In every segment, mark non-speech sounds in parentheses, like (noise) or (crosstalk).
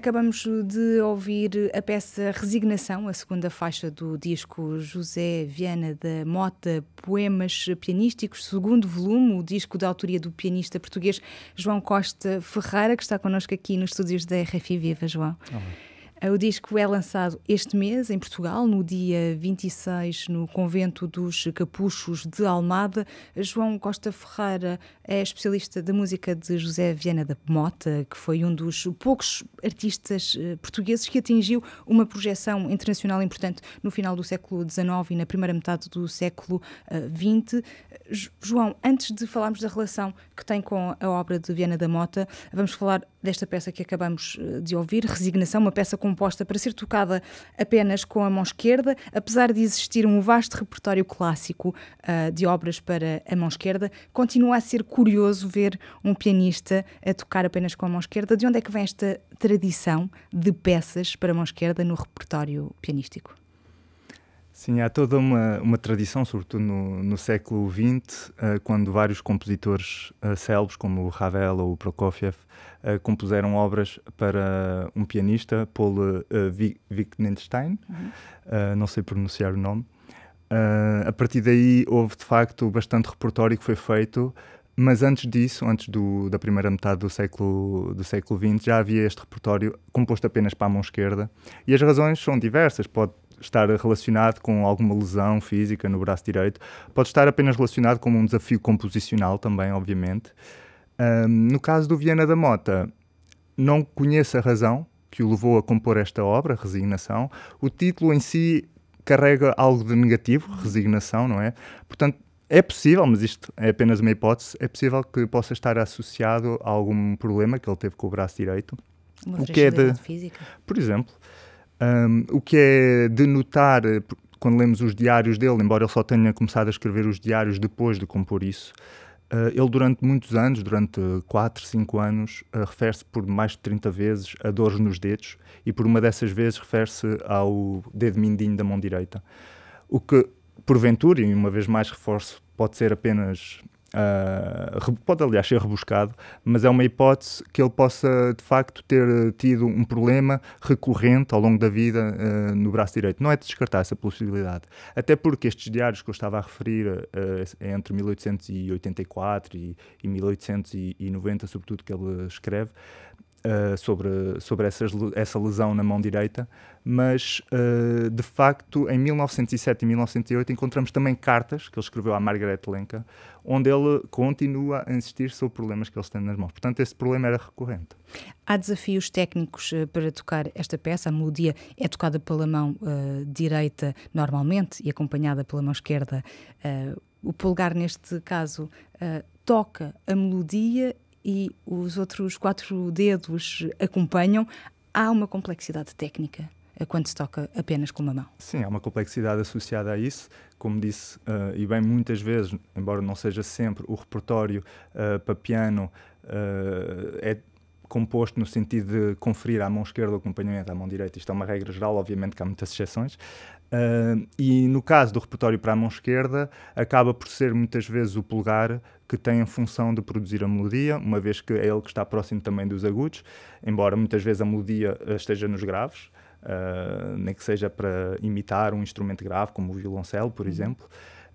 Acabamos de ouvir a peça Resignação, a segunda faixa do disco José Viana da Mota, Poemas Pianísticos, segundo volume, o disco da autoria do pianista português João Costa Ferreira, que está connosco aqui nos estúdios da RFI Viva, João. Olá. Eh, o disco é lançado este mês em Portugal, no dia 26, no Convento dos Capuchos de Almada. João Costa Ferreira é especialista da música de José Viana da Mota, que foi um dos poucos artistas eh, portugueses que atingiu uma projeção internacional importante no final do século XIX e na primeira metade do século XX. Eh, João, antes de falarmos da relação que tem com a obra de Viana da Mota, vamos falar desta peça que acabamos eh, de ouvir, Resignação, uma peça composta para ser tocada apenas com a mão esquerda, apesar de existir um vasto repertório clássico uh, de obras para a mão esquerda, continua a ser curioso ver um pianista a tocar apenas com a mão esquerda. De onde é que vem esta tradição de peças para a mão esquerda no repertório pianístico? Sim, há toda uma, uma tradição, sobretudo no, no século XX, uh, eh, quando vários compositores uh, célebres, como o Ravel ou o Prokofiev, uh, compuseram obras para um pianista, Paul uh, Wittgenstein, uhum. não sei pronunciar o nome. a partir daí houve, de facto, bastante repertório que foi feito, mas antes disso, antes do, da primeira metade do século, do século XX, já havia este repertório composto apenas para a mão esquerda. E as razões são diversas. Pode estar relacionado com alguma lesão física no braço direito, pode estar apenas relacionado com um desafio composicional também, obviamente. Um, no caso do Viana da Mota, não conheço a razão que o levou a compor esta obra, Resignação. O título em si carrega algo de negativo, resignação, não é? Portanto, é possível, mas isto é apenas uma hipótese, é possível que possa estar associado a algum problema que ele teve com o braço direito. Uma o que é de, física. Por exemplo. Um, o que é de notar eh, quando lemos os diários dele, embora ele só tenha começado a escrever os diários depois de compor isso, uh, ele durante muitos anos, durante 4, 5 anos, uh, refere-se por mais de 30 vezes a dores nos dedos e por uma dessas vezes refere-se ao dedo mindinho da mão direita. O que, porventura, e uma vez mais reforço, pode ser apenas Uh, pode, aliás, ser rebuscado, mas é uma hipótese que ele possa, de facto, ter ah, tido um problema recorrente ao longo da vida uh, no braço direito. Não é de descartar essa possibilidade. Até porque estes diários que eu estava a referir uh, entre 1884 e, e 1890, sobretudo, que ele escreve, Uh, sobre, sobre essas, essa lesão na mão direita, mas uh, de facto em 1907 e 1908 encontramos também cartas que ele escreveu à Margaret Lenka, onde ele continua a insistir sobre problemas que ele tem nas mãos. Portanto, esse problema era recorrente. Há desafios técnicos uh, para tocar esta peça. A melodia é tocada pela mão direita normalmente e acompanhada pela mão esquerda. o polegar, neste caso, toca a melodia e os outros quatro dedos acompanham, há uma complexidade técnica quando se toca apenas com uma mão. Sim, há uma complexidade associada a isso. Como disse, uh, e bem, muitas vezes, embora não seja sempre, o repertório uh, para piano uh, é composto no sentido de conferir à mão esquerda o acompanhamento à mão direita. Isto é uma regra geral, obviamente que há muitas exceções, Uh, e no caso do repertório para a mão esquerda, acaba por ser muitas vezes o polegar que tem a função de produzir a melodia, uma vez que é ele que está próximo também dos agudos, embora muitas vezes a melodia eh, esteja nos graves, uh, nem que seja para imitar um instrumento grave, como o violoncelo, por uhum. exemplo.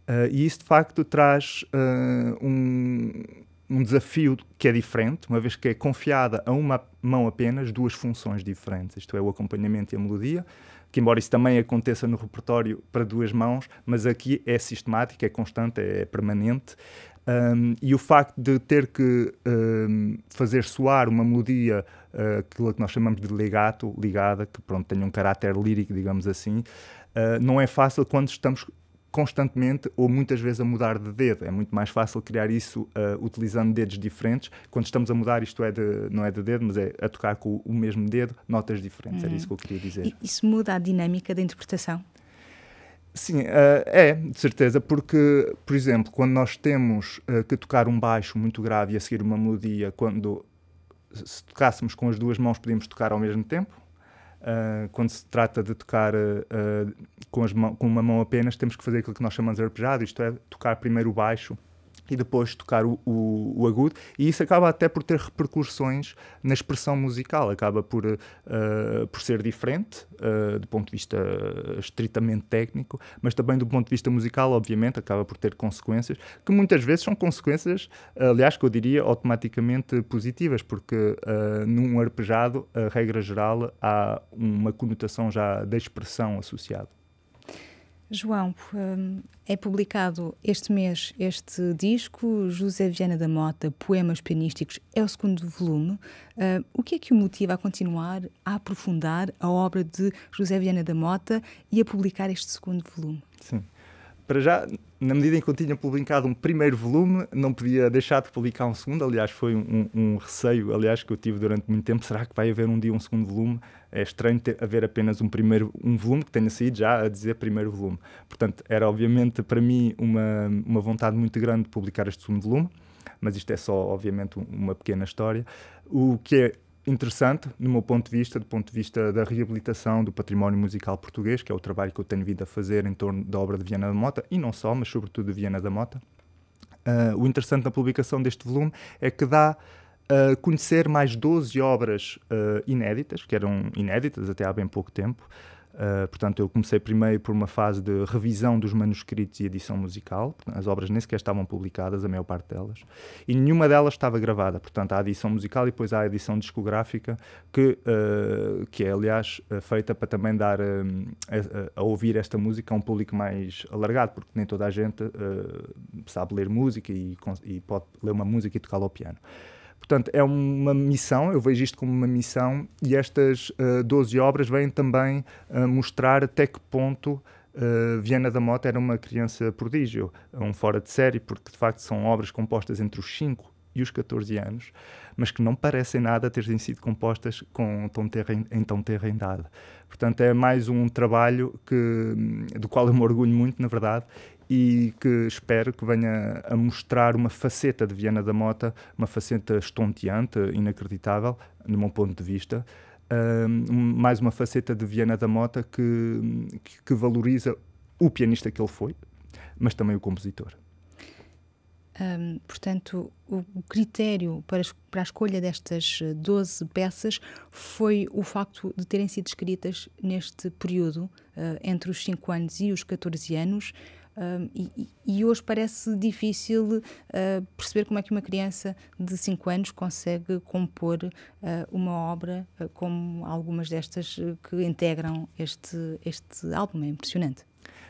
Uh, e isso de facto traz ah, um, um desafio que é diferente, uma vez que é confiada a uma mão apenas duas funções diferentes, isto é, o acompanhamento e a melodia que embora isso também aconteça no repertório para duas mãos, mas aqui é sistemático, é constante, é permanente. Um, e o facto de ter que um, fazer soar uma melodia, uh, aquilo que nós chamamos de legato, ligada, que pronto, tem um caráter lírico, digamos assim, uh, não é fácil quando estamos constantemente ou muitas vezes a mudar de dedo. É muito mais fácil criar isso uh, utilizando dedos diferentes. Quando estamos a mudar, isto é de, não é de dedo, mas é a tocar com o mesmo dedo, notas diferentes. Uhum. Era isso que eu queria dizer. E isso muda a dinâmica da interpretação? Sim, uh, é, de certeza, porque, por exemplo, quando nós temos uh, que tocar um baixo muito grave e a seguir uma melodia, quando se tocássemos com as duas mãos, podíamos tocar ao mesmo tempo, Uh, quando se trata de tocar uh, com, uma mão apenas, temos que fazer aquilo que nós chamamos de arpejado, isto é, tocar primeiro o baixo e depois tocar o, o, o, agudo, e isso acaba até por ter repercussões na expressão musical, acaba por, uh, por ser diferente uh, do ponto de vista estritamente técnico, mas também do ponto de vista musical, obviamente, acaba por ter consequências que muitas vezes são consequências, aliás, que eu diria automaticamente positivas, porque uh, num arpejado, a regra geral, há uma conotação já da expressão associada. João, hum, é publicado este mês este disco, José Viana da Mota, Poemas Pianísticos, é o segundo volume. Hum, o que é que o motiva a continuar a aprofundar a obra de José Viana da Mota e a publicar este segundo volume? Sim. Para já, na medida em que eu tinha publicado um primeiro volume, não podia deixar de publicar um segundo. Aliás, foi um, um receio, aliás, que eu tive durante muito tempo. Será que vai haver um dia um segundo volume? é estranho ter, haver apenas um primeiro um volume que tenha saído já a dizer primeiro volume. Portanto, era obviamente para mim uma, uma vontade muito grande de publicar este segundo volume, mas isto é só, obviamente, uma pequena história. O que é interessante, no meu ponto de vista, do ponto de vista da reabilitação do património musical português, que é o trabalho que eu tenho vindo a fazer em torno da obra de Viana da Mota, e não só, mas sobretudo de Viana da Mota. Uh, o interessante na publicação deste volume é que dá conhecer mais 12 obras uh, inéditas, que eram inéditas até há bem pouco tempo. Uh, portanto, eu comecei primeiro por uma fase de revisão dos manuscritos e edição musical. As obras nem sequer estavam publicadas, a maior parte delas, e nenhuma delas estava gravada. Portanto, há a edição musical e depois há a edição discográfica, que, uh, que é, aliás, feita para também dar a, a, ouvir esta música a um público mais alargado, porque nem toda a gente sabe ler música e, e pode ler uma música e tocá-la ao piano. Portanto, é uma missão, eu vejo isto como uma missão, e estas uh, eh, 12 obras vêm também uh, mostrar até que ponto uh, eh, Viana da Mota era uma criança prodígio, um fora de série, porque de facto são obras compostas entre os cinco e os 14 anos, mas que não parecem nada terem sido compostas com tão terra, em tão terra dada. Portanto, é mais um trabalho que, do qual eu me orgulho muito, na verdade, e que espero que venha a mostrar uma faceta de Viana da Mota, uma faceta estonteante, inacreditável, no meu ponto de vista. Um, mais uma faceta de Viana da Mota que, que valoriza o pianista que ele foi, mas também o compositor. Um, portanto, o critério para, para a escolha destas 12 eh, peças foi o facto de terem sido escritas neste período, uh, entre os 5 anos e os 14 anos. Um, e, e, hoje parece difícil uh, perceber como é que uma criança de 5 anos consegue compor uh, uma obra como algumas destas que integram este, este álbum. É impressionante.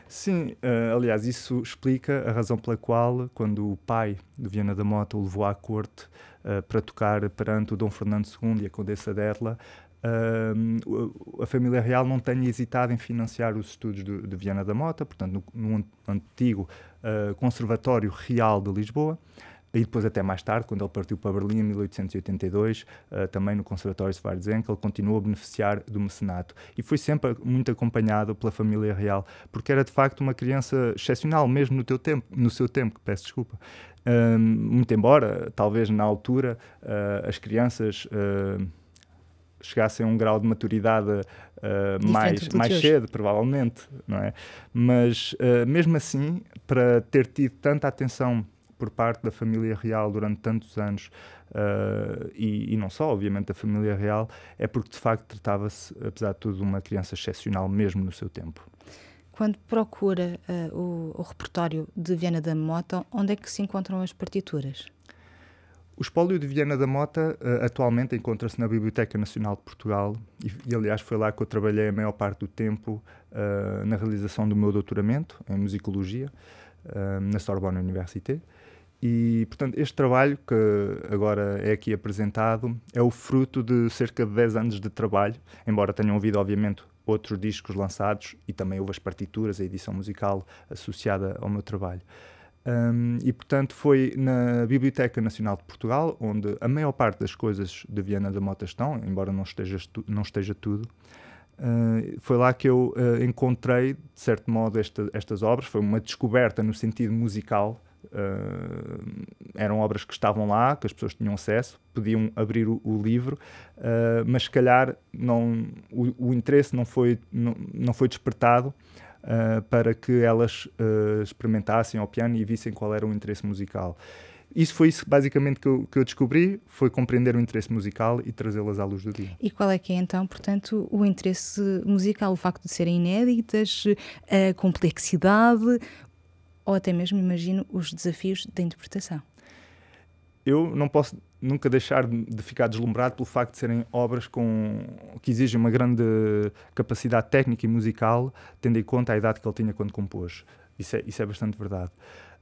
Sim, uh, aliás, isso explica a razão pela qual, quando o pai de Viana da Mota o levou à corte uh, para tocar perante o Dom Fernando II e a Condessa Derla, uh, a família real não tenha hesitado em financiar os estudos de, de Viana da Mota, portanto, no antigo Conservatório Real de Lisboa. E depois, até mais tarde, quando ele partiu para Berlim, em 1882, uh, eh, também no Conservatório ele continuou a beneficiar do mecenato. E foi sempre muito acompanhado pela família real, porque era de facto uma criança excepcional, mesmo no, teu tempo, no seu tempo, peço desculpa. Uh, muito embora, talvez na altura, uh, as crianças eh, chegassem a um grau de maturidade uh, mais, mais cedo, provavelmente, não é? Mas uh, mesmo assim, para ter tido tanta atenção por parte da família real durante tantos anos, uh, e, e, não só, obviamente, da família real, é porque de facto tratava-se, apesar de tudo, de uma criança excepcional mesmo no seu tempo. Quando procura uh, o, o repertório de Viana da Mota, onde é que se encontram as partituras? O espólio de Viana da Mota uh, atualmente encontra-se na Biblioteca Nacional de Portugal e, e, aliás, foi lá que eu trabalhei a maior parte do tempo uh, na realização do meu doutoramento em Musicologia uh, na Sorbonne Université. E, portanto, este trabalho que agora é aqui apresentado é o fruto de cerca de 10 anos de trabalho, embora tenham ouvido, obviamente, outros discos lançados e também houve as partituras, a edição musical associada ao meu trabalho. Um, e, portanto, foi na Biblioteca Nacional de Portugal, onde a maior parte das coisas de Viana da Mota estão, embora não esteja, não esteja tudo. Uh, foi lá que eu uh, encontrei, de certo modo, esta, estas obras. Foi uma descoberta no sentido musical Uh, eram obras que estavam lá, que as pessoas tinham acesso, podiam abrir o, o livro, uh, mas se calhar não, o, o, interesse não foi, não, não foi despertado uh, para que elas experimentassem ao piano e vissem qual era o interesse musical. Isso foi isso basicamente que eu, que eu descobri, foi compreender o interesse musical e trazê-las à luz do dia. E qual é que é então, portanto, o interesse musical? O facto de serem inéditas, a complexidade, ou até mesmo, imagino, os desafios da interpretação. Eu não posso nunca deixar de ficar deslumbrado pelo facto de serem obras com, que exigem uma grande capacidade técnica e musical, tendo em conta a idade que ele tinha quando compôs. Isso é, isso é bastante verdade.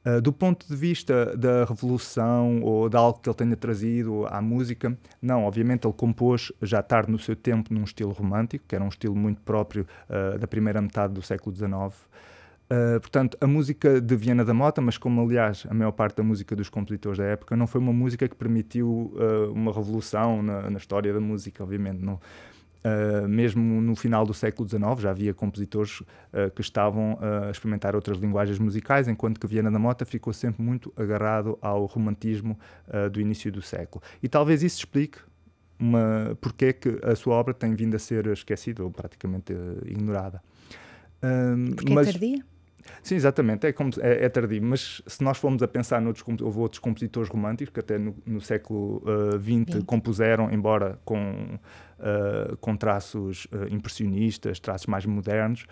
Uh, do ponto de vista da revolução ou de algo que ele tenha trazido à música, não, obviamente ele compôs já tarde no seu tempo num estilo romântico, que era um estilo muito próprio uh, da primeira metade do século XIX. Eh, portanto, a música de Viana da Mota, mas como aliás a maior parte da música dos compositores da época, não foi uma música que permitiu uh, uma revolução na, na, história da música, obviamente. Não, uh, mesmo no final do século XIX já havia compositores que estavam a experimentar outras linguagens musicais, enquanto que Viana da Mota ficou sempre muito agarrado ao romantismo do início do século. E talvez isso explique uma, porque é que a sua obra tem vindo a ser esquecida ou praticamente ignorada. Um, porque é mas, é tardia? Sim, exatamente, é, como, é, é, tardio, mas se nós formos a pensar noutros, houve outros compositores românticos que até no, no século XX uh, eh, compuseram, embora com, uh, com traços uh, impressionistas, traços mais modernos,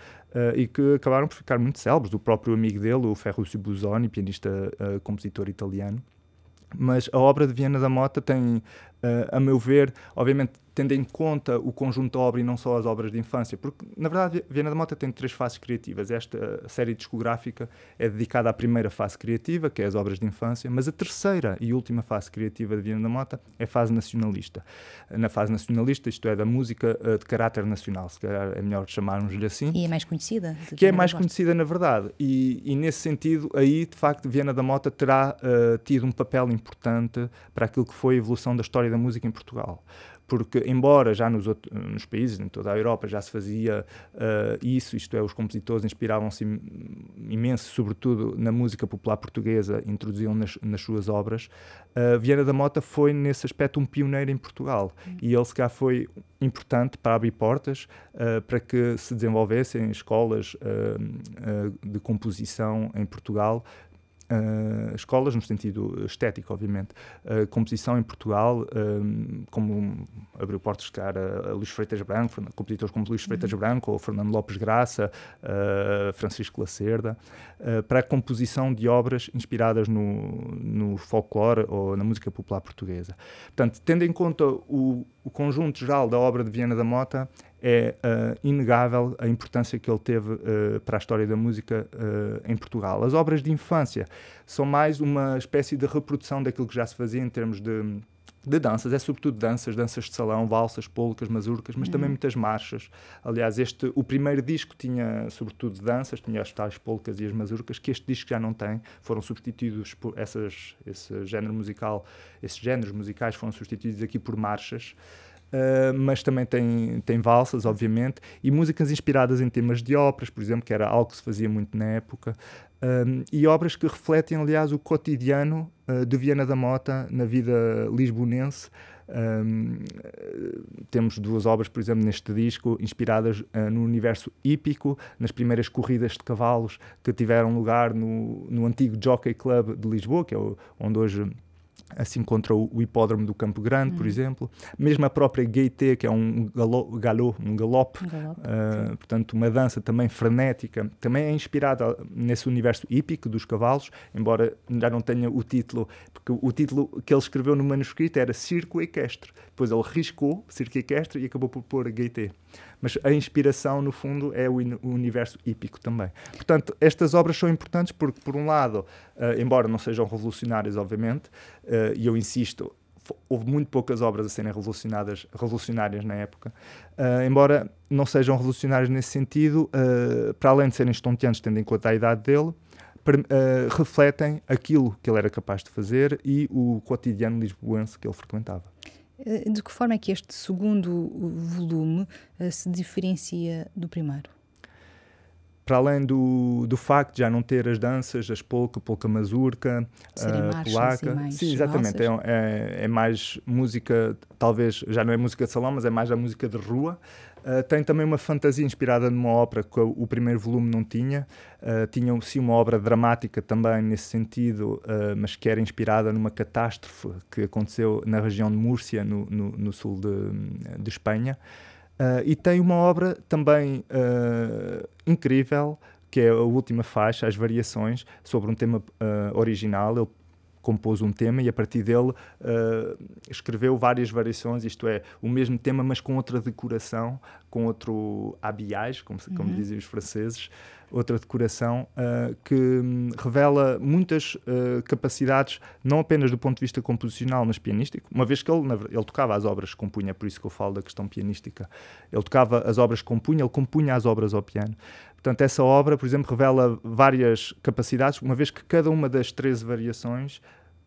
e que acabaram por ficar muito célebres, do próprio amigo dele, o Ferruccio Busoni, pianista, compositor italiano, mas a obra de Viana da Mota tem a meu ver, obviamente tendo em conta o conjunto da obra e não só as obras de infância, porque na verdade Viana da Mota tem três fases criativas. Esta série discográfica é dedicada à primeira fase criativa, que é as obras de infância, mas a terceira e última fase criativa de Viana da Mota é a fase nacionalista. Na fase nacionalista, isto é, da música eh, de caráter nacional, se calhar é melhor chamarmos-lhe assim. E é mais conhecida. Que é mais conhecida, na verdade. E, e, nesse sentido, aí de facto Viana da Mota terá uh, tido um papel importante para aquilo que foi a evolução da história da música em Portugal. Porque, embora já nos, outros nos países, em toda a Europa, já se fazia uh, isso, isto é, os compositores inspiravam-se imenso, sobretudo na música popular portuguesa, introduziam nas, nas suas obras, uh, Vieira da Mota foi, nesse aspecto, um pioneiro em Portugal. Uhum. E ele, se cá, foi importante para abrir portas, uh, para que se desenvolvessem escolas de composição em Portugal, uh, escolas, no sentido estético, obviamente. A eh, composição em Portugal, eh, um, como abriu portas para a Luís Freitas Branco, compositores como Luís Freitas uhum. Branco, ou Fernando Lopes Graça, uh, Francisco Lacerda, uh, para a composição de obras inspiradas no, no folclore ou na música popular portuguesa. Portanto, tendo em conta o, o conjunto geral da obra de Viana da Mota, é uh, inegável a importância que ele teve uh, para a história da música uh, em Portugal. As obras de infância são mais uma espécie de reprodução daquilo que já se fazia em termos de, de danças, é sobretudo danças, danças de salão, valsas, polcas, mazurcas, mas uhum. também muitas marchas. Aliás, este, o primeiro disco tinha sobretudo danças, tinha as tais polcas e as mazurcas, que este disco já não tem, foram substituídos por essas, esse género musical, esses géneros musicais foram substituídos aqui por marchas. Ah, mas também tem, tem valsas, obviamente, e músicas inspiradas em temas de óperas, por exemplo, que era algo que se fazia muito na época, um, ah, e obras que refletem, aliás, o cotidiano uh, de Viana da Mota na vida lisbonense. Um, temos duas obras, por exemplo, neste disco, inspiradas uh, no universo hípico, nas primeiras corridas de cavalos que tiveram lugar no, no antigo Jockey Club de Lisboa, que é o, onde hoje assim contra o, hipódromo do Campo Grande, hum. por exemplo. Mesmo a própria gaité, que é um galo, galo um galope, um galope uh, portanto uma dança também frenética, também é inspirada nesse universo hípico dos cavalos, embora já não tenha o título, porque o título que ele escreveu no manuscrito era Circo Equestre. Depois ele riscou Circo Equestre e acabou por pôr gaité mas a inspiração, no fundo, é o, o universo hípico também. Portanto, estas obras são importantes porque, por um lado, uh, embora não sejam revolucionárias, obviamente, uh, e eu insisto, houve muito poucas obras a serem revolucionadas, revolucionárias na época, uh, embora não sejam revolucionárias nesse sentido, para além de serem estonteantes, tendo em conta a idade dele, refletem aquilo que ele era capaz de fazer e o cotidiano lisboense que ele frequentava. Eh, de que forma é que este segundo volume eh, se diferencia do primeiro? Para além do, do facto de já não ter as danças, as polca, polca mazurca, uh, eh, polaca. Mais Sim, exatamente. É, é, é, mais música, talvez já não é música de salão, mas é mais a música de rua. Uh, tem também uma fantasia inspirada numa ópera que o, primeiro volume não tinha. Uh, tinha sim uma obra dramática também nesse sentido, uh, mas que era inspirada numa catástrofe que aconteceu na região de Múrcia, no, no, no sul de, de Espanha. e tem uma obra também incrível que é a última faixa, as variações, sobre um tema uh, original. Ele compôs um tema e a partir dele uh, escreveu várias variações, isto é, o mesmo tema, mas com outra decoração, com outro habillage, como, como uhum. dizem os franceses, outra decoração uh, que um, revela muitas uh, capacidades, não apenas do ponto de vista composicional, mas pianístico, uma vez que ele, ele tocava as obras que compunha, é por isso que eu falo da questão pianística. Ele tocava as obras que compunha, ele compunha as obras ao piano. Portanto, essa obra, por exemplo, revela várias capacidades, uma vez que cada uma das 13 variações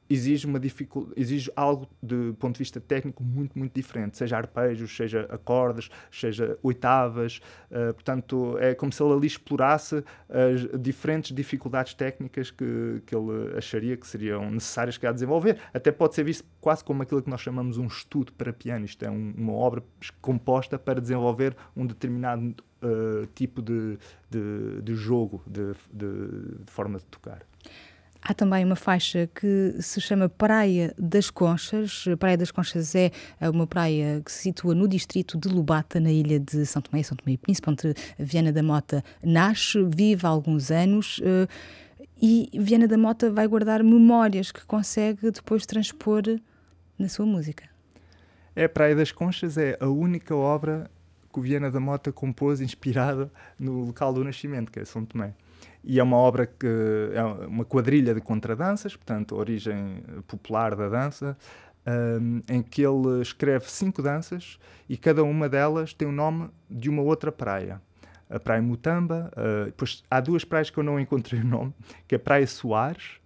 exige, uma dificul... exige algo de ponto de vista técnico muito, muito diferente, seja arpejos, seja acordes, seja oitavas. Uh, portanto, é como se ele ali explorasse as diferentes dificuldades técnicas que, que ele acharia que seriam necessárias que a desenvolver. Até pode ser visto quase como aquilo que nós chamamos um estudo para piano, isto é um, uma obra composta para desenvolver um determinado uh, tipo de, de, de jogo, de, de forma de tocar. Há também uma faixa que se chama Praia das Conchas. Praia das Conchas é, é uma praia que se situa no distrito de Lobata, na ilha de São Tomé, São Tomé e Príncipe, onde Viana da Mota nasce, vive há alguns anos. Eh, e Viana da Mota vai guardar memórias que consegue depois transpor na sua música. É, Praia das Conchas é a única obra que o Viana da Mota compôs inspirada no local do nascimento, que é São Tomé e é uma obra que é uma quadrilha de contradanças, portanto, origem popular da dança, um, em que ele escreve cinco danças e cada uma delas tem o nome de uma outra praia. A Praia Mutamba, uh, eh, depois há duas praias que eu não encontrei o nome, que é a Praia Soares,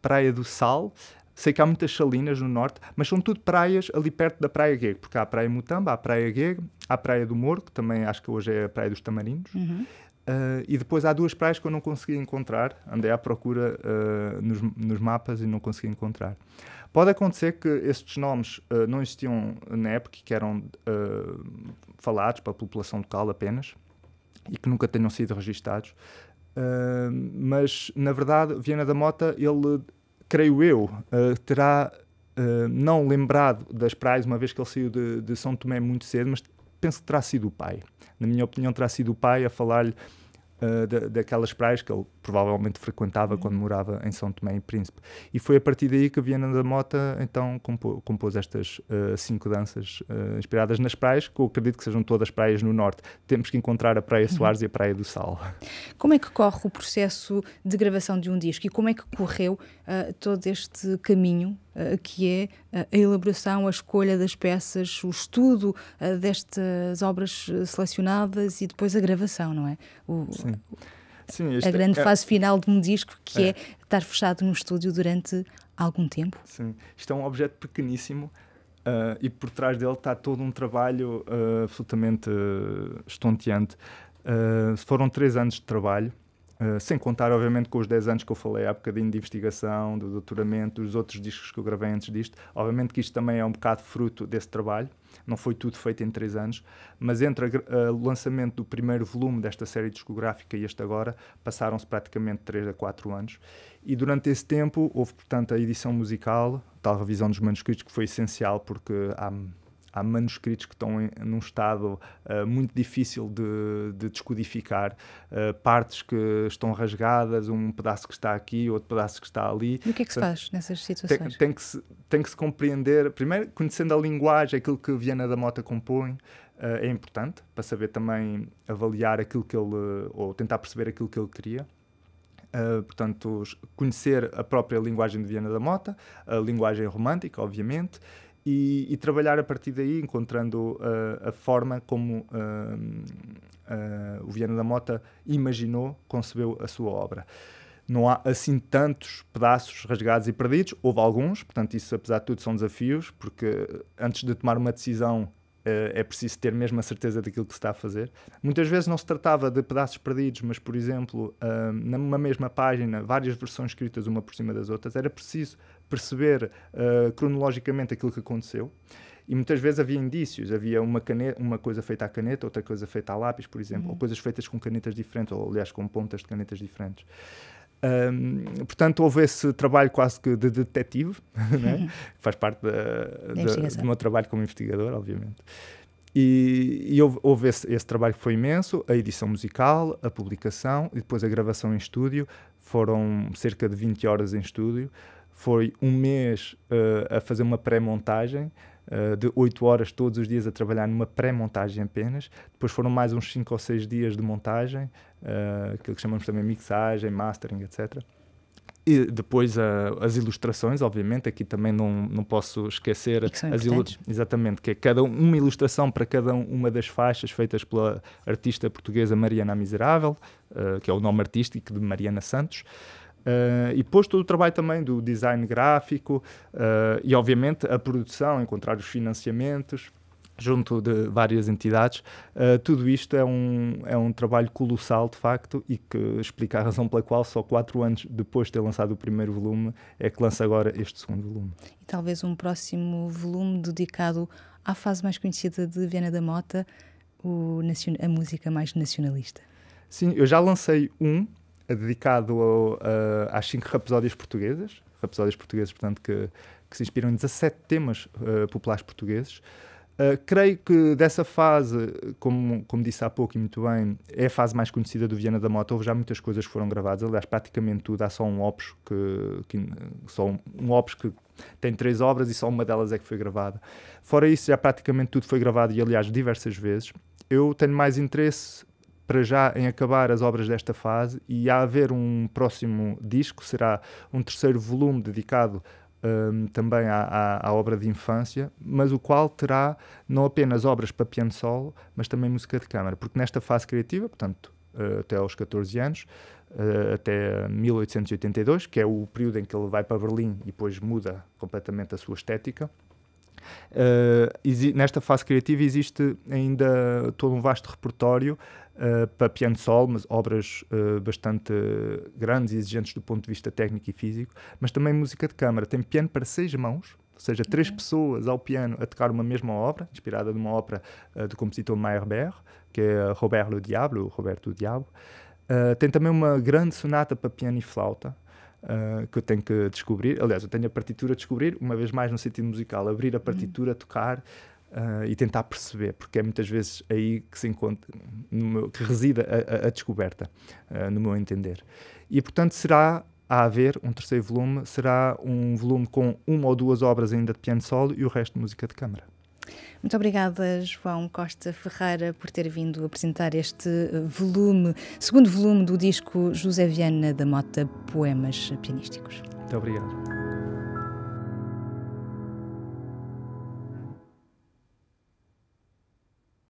Praia do Sal. Sei que há muitas salinas no norte, mas são tudo praias ali perto da Praia Guego, porque há a Praia Mutamba, há a Praia Guego, há a Praia do Morro, que também acho que hoje é a Praia dos Tamarindos. Uhum. Uh, e depois há duas praias que eu não consegui encontrar, andei à procura uh, nos, nos, mapas e não consegui encontrar. Pode acontecer que estes nomes uh, não existiam na época, que eram falados para a população local apenas e que nunca tenham sido registados, mas na verdade Viana da Mota, ele, creio eu, terá Uh, não lembrado das praias, uma vez que ele saiu de, de, São Tomé muito cedo, mas penso que terá sido o pai. Na minha opinião, terá sido o pai a falar-lhe uh, daquelas praias que ele provavelmente frequentava uhum. quando morava em São Tomé e Príncipe. E foi a partir daí que a Viana da Mota então compô, compôs estas uh, cinco danças uh, inspiradas nas praias, que eu acredito que sejam todas praias no Norte. Temos que encontrar a Praia uhum. Soares uhum. e a Praia do Sal. Como é que corre o processo de gravação de um disco e como é que correu todo este caminho eh, que é eh, a elaboração, a escolha das peças, o estudo eh, destas obras selecionadas e depois a gravação, não é? O, Sim. Sim, a grande é... fase final de um disco que é. é estar fechado num estúdio durante algum tempo. Sim, isto é um objeto pequeníssimo, Uh, e por trás dele está todo um trabalho uh, absolutamente uh, estonteante. foram três anos de trabalho eh, sem contar, obviamente, com os 10 anos que eu falei há bocadinho de investigação, do doutoramento, dos outros discos que eu gravei antes disto. Obviamente que isto também é um bocado fruto desse trabalho, não foi tudo feito em 3 anos, mas entre eh, o lançamento do primeiro volume desta série discográfica e este agora, passaram-se praticamente 3 a 4 anos. E durante esse tempo houve, portanto, a edição musical, tal revisão dos manuscritos, que foi essencial porque há há manuscritos que estão em, num estado uh, muito difícil de, de descodificar, uh, partes que estão rasgadas, um pedaço que está aqui, outro pedaço que está ali. E o que é que se faz nessas situações? Tem, tem, que, se, tem que se compreender, primeiro, conhecendo a linguagem, aquilo que Viana da Mota compõe, uh, é importante para saber também avaliar aquilo que ele, ou tentar perceber aquilo que ele queria. Uh, portanto, conhecer a própria linguagem de Viana da Mota, a linguagem romântica, obviamente, e, e trabalhar a partir daí, encontrando uh, a forma como uh, o Viana da Mota imaginou, concebeu a sua obra. Não há assim tantos pedaços rasgados e perdidos, houve alguns, portanto, isso apesar de tudo são desafios, porque antes de tomar uma decisão eh, é preciso ter mesmo a certeza daquilo que se está a fazer. Muitas vezes não se tratava de pedaços perdidos, mas, por exemplo, ah, numa mesma página, várias versões escritas uma por cima das outras, era preciso perceber ah, cronologicamente aquilo que aconteceu. E muitas vezes havia indícios, havia uma, caneta, uma coisa feita à caneta, outra coisa feita a lápis, por exemplo, uhum. ou coisas feitas com canetas diferentes, ou aliás, com pontas de canetas diferentes. Um, portanto, houve esse trabalho quase que de detetive, (laughs) né? Uhum. faz parte do meu trabalho como investigador, obviamente. E, e houve, houve esse, esse, trabalho que foi imenso, a edição musical, a publicação e depois a gravação em estúdio. Foram cerca de 20 horas em estúdio. Foi um mês uh, a fazer uma pré-montagem eh, de 8 horas todos os dias a trabalhar numa pré-montagem apenas. Depois foram mais uns 5 ou 6 dias de montagem, uh, aquilo que chamamos também mixagem, mastering, etc. E depois uh, as ilustrações, obviamente, aqui também não, não posso esquecer as ilustrações. Exatamente, que é cada um, uma ilustração para cada um, uma das faixas feitas pela artista portuguesa Mariana Miserável, uh, que é o nome artístico de Mariana Santos. Uh, e depois todo o trabalho também do design gráfico uh, e, obviamente, a produção, encontrar os financiamentos junto de várias entidades. Uh, tudo isto é um, é um trabalho colossal, de facto, e que explica a razão pela qual só quatro anos depois de ter lançado o primeiro volume é que lança agora este segundo volume. E talvez um próximo volume dedicado à fase mais conhecida de Viana da Mota, o, a música mais nacionalista. Sim, eu já lancei um dedicado ao, a, às cinco rapsódias portuguesas, rapsódias portuguesas, portanto, que, que se inspiram em 17 temas uh, populares portugueses. Uh, creio que dessa fase, como, como disse há pouco e muito bem, é a fase mais conhecida do Viana da Mota. Houve já muitas coisas que foram gravadas, aliás, praticamente tudo. Há só um opus que, que só um, um opus que tem três obras e só uma delas é que foi gravada. Fora isso, já praticamente tudo foi gravado e, aliás, diversas vezes. Eu tenho mais interesse para já em acabar as obras desta fase e a haver um próximo disco, será um terceiro volume dedicado um, também à, à, à, obra de infância, mas o qual terá não apenas obras para piano solo, mas também música de câmara, porque nesta fase criativa, portanto, uh, até aos 14 anos, uh, até 1882, que é o período em que ele vai para Berlim e depois muda completamente a sua estética. Uh, nesta fase criativa existe ainda todo um vasto repertório eh, para piano solo, mas obras uh, bastante grandes e exigentes do ponto de vista técnico e físico, mas também música de câmara. Tem piano para seis mãos, ou seja, três pessoas ao piano a tocar uma mesma obra, inspirada numa ópera uh, do compositor Meyerbeer, que é Robert le Diablo, Roberto o Diabo. tem também uma grande sonata para piano e flauta, Uh, que eu tenho que descobrir. Aliás, eu tenho a partitura a descobrir, uma vez mais no sentido musical, abrir a uhum. partitura, tocar uh, e tentar perceber, porque é muitas vezes aí que se encontra, meu, que reside a, a, a descoberta, uh, no meu entender. E portanto será a haver um terceiro volume, será um volume com uma ou duas obras ainda de piano solo e o resto de música de câmara. Muito obrigada, João Costa Ferreira, por ter vindo apresentar este volume, segundo volume do disco José Viana da Mota Poemas Pianísticos. Muito obrigado.